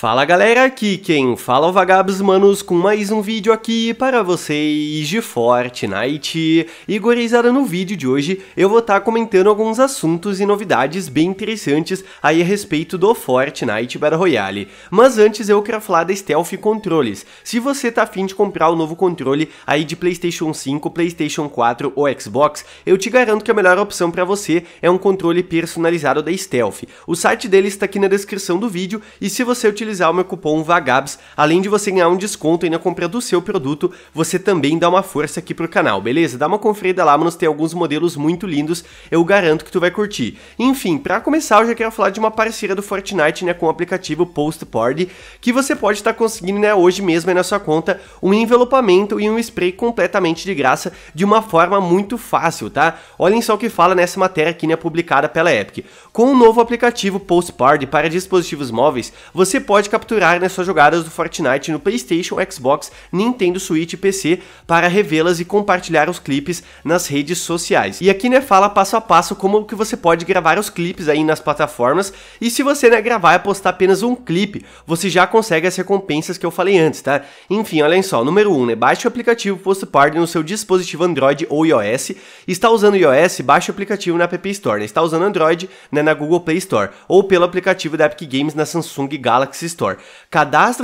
Fala galera, aqui quem fala é o Vagabos Manos com mais um vídeo aqui para vocês de Fortnite. E gorizada, no vídeo de hoje eu vou estar tá comentando alguns assuntos e novidades bem interessantes aí a respeito do Fortnite Battle Royale. Mas antes eu quero falar da Stealth Controles. Se você tá afim de comprar o novo controle aí de Playstation 5, Playstation 4 ou Xbox, eu te garanto que a melhor opção para você é um controle personalizado da Stealth. O site deles está aqui na descrição do vídeo e se você utilizar utilizar o meu cupom VAGABS, além de você ganhar um desconto aí na compra do seu produto, você também dá uma força aqui pro canal, beleza? Dá uma conferida lá, mano, tem alguns modelos muito lindos, eu garanto que tu vai curtir. Enfim, para começar, eu já quero falar de uma parceria do Fortnite, né, com o aplicativo Post Party, que você pode estar tá conseguindo, né, hoje mesmo aí na sua conta, um envelopamento e um spray completamente de graça, de uma forma muito fácil, tá? Olhem só o que fala nessa matéria aqui, né, publicada pela Epic. Com o novo aplicativo Post Party para dispositivos móveis, você pode pode capturar nessas suas jogadas do Fortnite no PlayStation, Xbox, Nintendo Switch e PC para revê-las e compartilhar os clipes nas redes sociais. E aqui né fala passo a passo como que você pode gravar os clipes aí nas plataformas e se você né gravar e postar apenas um clipe, você já consegue as recompensas que eu falei antes, tá? Enfim, olhem só, número 1, um, né, baixe o aplicativo Party no seu dispositivo Android ou iOS. Está usando iOS, baixe o aplicativo na App Store. Né? Está usando Android, né, na Google Play Store ou pelo aplicativo da Epic Games na Samsung Galaxy Store.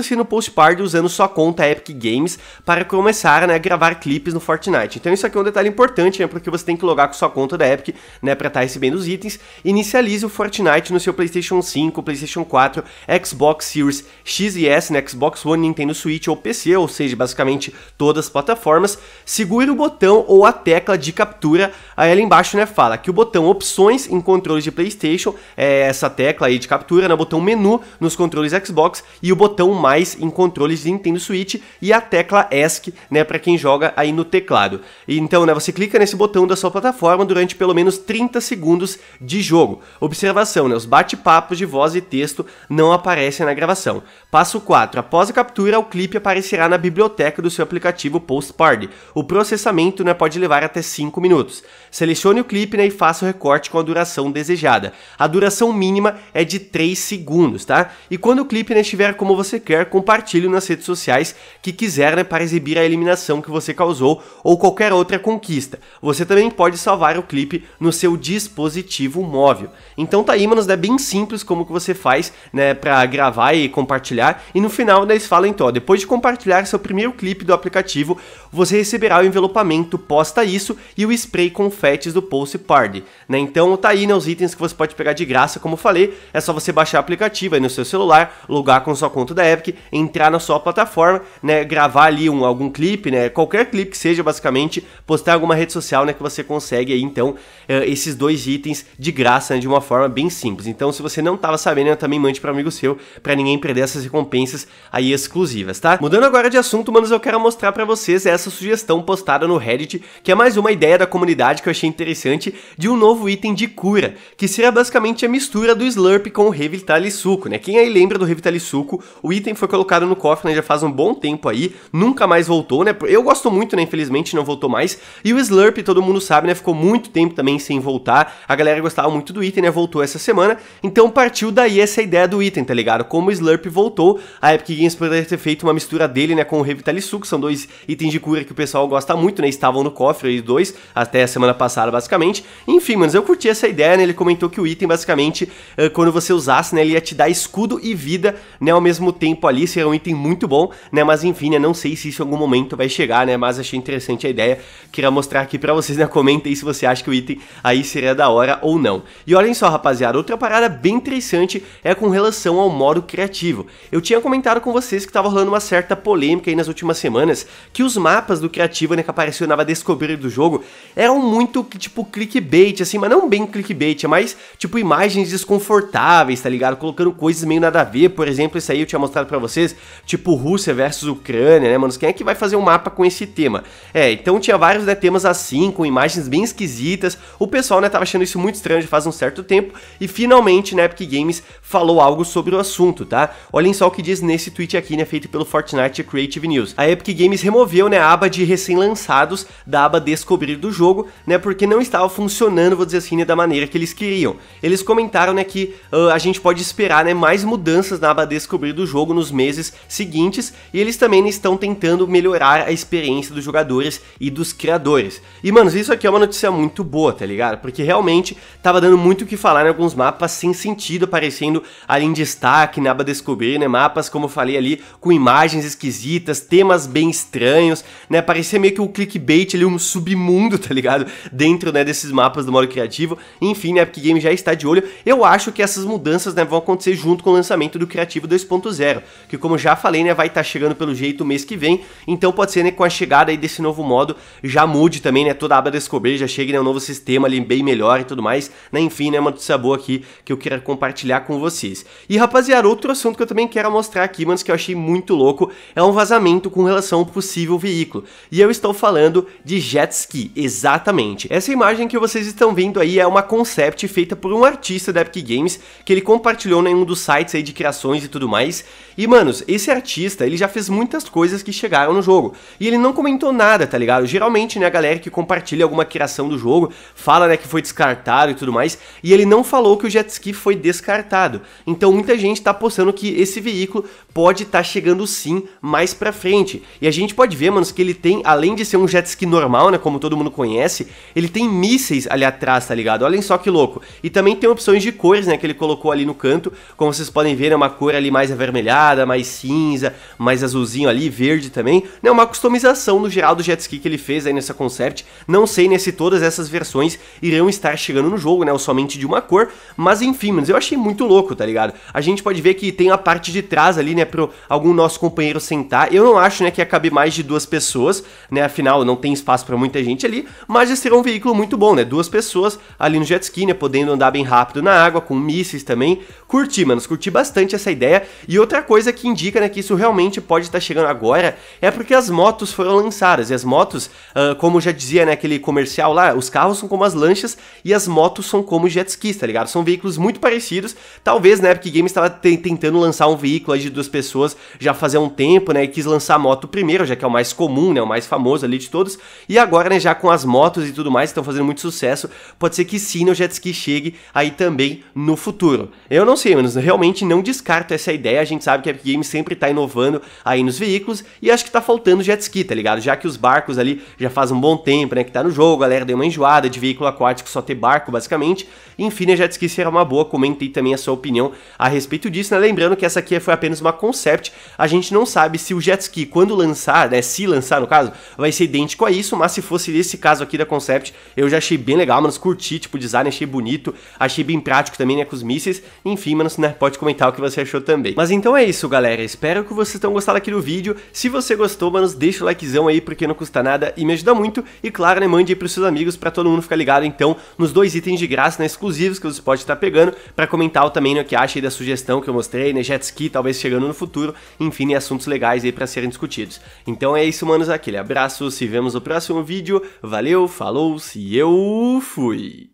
se no Postpartum usando sua conta Epic Games para começar né, a gravar clipes no Fortnite. Então isso aqui é um detalhe importante, né, porque você tem que logar com sua conta da Epic né, para estar tá recebendo os itens. Inicialize o Fortnite no seu PlayStation 5, PlayStation 4, Xbox Series X e S, né, Xbox One, Nintendo Switch ou PC, ou seja, basicamente todas as plataformas. Segure o botão ou a tecla de captura, aí ali embaixo né, fala que o botão opções em controles de PlayStation, é essa tecla aí de captura, né, botão menu nos controles Xbox Xbox e o botão mais em controles de Nintendo Switch e a tecla ESC, né, para quem joga aí no teclado. Então, né, você clica nesse botão da sua plataforma durante pelo menos 30 segundos de jogo. Observação, né, os bate-papos de voz e texto não aparecem na gravação. Passo 4. Após a captura, o clipe aparecerá na biblioteca do seu aplicativo Post Party. O processamento né, pode levar até 5 minutos. Selecione o clipe né, e faça o recorte com a duração desejada. A duração mínima é de 3 segundos, tá? E quando o clipe clipe né, estiver como você quer, compartilhe nas redes sociais que quiser né, para exibir a eliminação que você causou ou qualquer outra conquista. Você também pode salvar o clipe no seu dispositivo móvel. Então tá aí, manos, é bem simples como que você faz né, para gravar e compartilhar. E no final né, eles falam então, ó, depois de compartilhar seu primeiro clipe do aplicativo, você receberá o envelopamento posta isso e o spray confetes do Pulse Party. Né? Então tá aí né, os itens que você pode pegar de graça, como falei, é só você baixar o aplicativo aí no seu celular logar com sua conta da Epic, entrar na sua plataforma, né, gravar ali um, algum clipe, né, qualquer clipe que seja basicamente, postar alguma rede social, né, que você consegue aí então eh, esses dois itens de graça né, de uma forma bem simples. Então, se você não estava sabendo, também mande para amigo seu, para ninguém perder essas recompensas aí exclusivas, tá? Mudando agora de assunto, manos, eu quero mostrar para vocês essa sugestão postada no Reddit, que é mais uma ideia da comunidade que eu achei interessante de um novo item de cura, que seria basicamente a mistura do Slurp com o Revitalissuco, né? Quem aí lembra do Vitalisuco. O item foi colocado no cofre, né, já faz um bom tempo aí, nunca mais voltou, né? Eu gosto muito, né, infelizmente não voltou mais. E o Slurp, todo mundo sabe, né, ficou muito tempo também sem voltar. A galera gostava muito do item, né, voltou essa semana. Então partiu daí essa ideia do item, tá ligado? Como o Slurp voltou, a Epic Games poderia ter feito uma mistura dele, né, com o Revitali que são dois itens de cura que o pessoal gosta muito, né? Estavam no cofre, os dois, até a semana passada, basicamente. Enfim, manos, eu curti essa ideia, né? Ele comentou que o item, basicamente, eh, quando você usasse, né, ele ia te dar escudo e vida vida, né? Ao mesmo tempo ali, seria um item muito bom, né? Mas enfim, né? Não sei se isso em algum momento vai chegar, né? Mas achei interessante a ideia, queria mostrar aqui para vocês, né? Comenta aí se você acha que o item aí seria da hora ou não. E olhem só, rapaziada, outra parada bem interessante é com relação ao modo criativo. Eu tinha comentado com vocês que tava rolando uma certa polêmica aí nas últimas semanas, que os mapas do criativo, né? Que apareceu na descobrir do jogo, eram muito, tipo, clickbait, assim, mas não bem clickbait, é mais, tipo, imagens desconfortáveis, tá ligado? Colocando coisas meio nada a ver, por exemplo, isso aí eu tinha mostrado para vocês, tipo Rússia versus Ucrânia, né, mano? Quem é que vai fazer um mapa com esse tema? É, então tinha vários né, temas assim, com imagens bem esquisitas. O pessoal, né, tava achando isso muito estranho já faz um certo tempo e finalmente, né, Epic Games falou algo sobre o assunto, tá? Olhem só o que diz nesse tweet aqui, né, feito pelo Fortnite Creative News. A Epic Games removeu, né, a aba de recém-lançados da aba descobrir do jogo, né, porque não estava funcionando, vou dizer assim, né, da maneira que eles queriam. Eles comentaram, né, que uh, a gente pode esperar, né, mais mudanças continuava a descobrir do jogo nos meses seguintes e eles também estão tentando melhorar a experiência dos jogadores e dos criadores. E, mano, isso aqui é uma notícia muito boa, tá ligado? Porque realmente tava dando muito o que falar em alguns mapas sem sentido, aparecendo ali em destaque na aba descobrir, né? Mapas, como eu falei ali, com imagens esquisitas, temas bem estranhos, né? Parecia meio que um clickbait ali, um submundo, tá ligado? Dentro, né, desses mapas do modo criativo. Enfim, né, Epic game já está de olho. Eu acho que essas mudanças, né, vão acontecer junto com o lançamento do Criativo 2.0, que como já falei, né, vai estar tá chegando pelo jeito mês que vem, então pode ser né, com a chegada aí desse novo modo já mude também, né, toda a aba descobrir, já chegue né, um novo sistema ali bem melhor e tudo mais, né, enfim, né, uma notícia boa aqui que eu quero compartilhar com vocês. E rapaziada, outro assunto que eu também quero mostrar aqui, mas que eu achei muito louco, é um vazamento com relação ao possível veículo, e eu estou falando de jet ski, exatamente. Essa imagem que vocês estão vendo aí é uma concept feita por um artista da Epic Games, que ele compartilhou né, em um dos sites aí de criação animações e tudo mais. E, manos, esse artista, ele já fez muitas coisas que chegaram no jogo. E ele não comentou nada, tá ligado? Geralmente, né, a galera que compartilha alguma criação do jogo fala, né, que foi descartado e tudo mais. E ele não falou que o jet ski foi descartado. Então, muita gente tá postando que esse veículo pode estar tá chegando sim mais pra frente. E a gente pode ver, manos, que ele tem, além de ser um jet ski normal, né, como todo mundo conhece, ele tem mísseis ali atrás, tá ligado? Olhem só que louco. E também tem opções de cores, né, que ele colocou ali no canto, como vocês podem ver, é né, uma cor ali mais avermelhada, mais cinza, mais azulzinho ali, verde também. Né, uma customização no geral do jet ski que ele fez aí nessa concept. Não sei né, se todas essas versões irão estar chegando no jogo, né, ou somente de uma cor, mas enfim, mas eu achei muito louco, tá ligado? A gente pode ver que tem a parte de trás ali, né, pro algum nosso companheiro sentar. Eu não acho, né, que acabe mais de duas pessoas, né, afinal não tem espaço para muita gente ali, mas esse será um veículo muito bom, né, duas pessoas ali no jet ski, né, podendo andar bem rápido na água, com mísseis também, Curti, manos, curti bastante essa ideia. E outra coisa que indica né, que isso realmente pode estar tá chegando agora é porque as motos foram lançadas. E as motos, uh, como já dizia né, aquele comercial lá, os carros são como as lanchas e as motos são como jet skis, tá ligado? São veículos muito parecidos. Talvez né, Epic Games estava tentando lançar um veículo de duas pessoas já fazia um tempo, né? E quis lançar a moto primeiro, já que é o mais comum, né? O mais famoso ali de todos. E agora, né, já com as motos e tudo mais, estão fazendo muito sucesso. Pode ser que sim, o jet ski chegue aí também no futuro. Eu não não sei, mas realmente não descarto essa ideia. A gente sabe que a Epic Games sempre tá inovando aí nos veículos e acho que tá faltando jet ski, tá ligado? Já que os barcos ali já faz um bom tempo, né, que tá no jogo, a galera deu uma enjoada de veículo aquático só ter barco, basicamente. Enfim, a né, jet ski será uma boa. Comentei também a sua opinião a respeito disso, né? Lembrando que essa aqui foi apenas uma concept. A gente não sabe se o jet ski, quando lançar, né, se lançar no caso, vai ser idêntico a isso, mas se fosse esse caso aqui da concept, eu já achei bem legal, mano, curti, tipo, design, achei bonito, achei bem prático também, né, com os mísseis. Enfim, mas né, pode comentar o que você achou também. Mas então é isso, galera. Espero que vocês tenham gostado aqui do vídeo. Se você gostou, manos, deixa o likezão aí, porque não custa nada e me ajuda muito. E claro, né, mande aí pros seus amigos para todo mundo ficar ligado, então, nos dois itens de graça, né, exclusivos que você pode estar tá pegando, para comentar também né, o que acha aí da sugestão que eu mostrei, né, jet ski talvez chegando no futuro, enfim, né, assuntos legais aí para serem discutidos. Então é isso, manos, aquele abraço, se vemos no próximo vídeo, valeu, falou, se eu fui!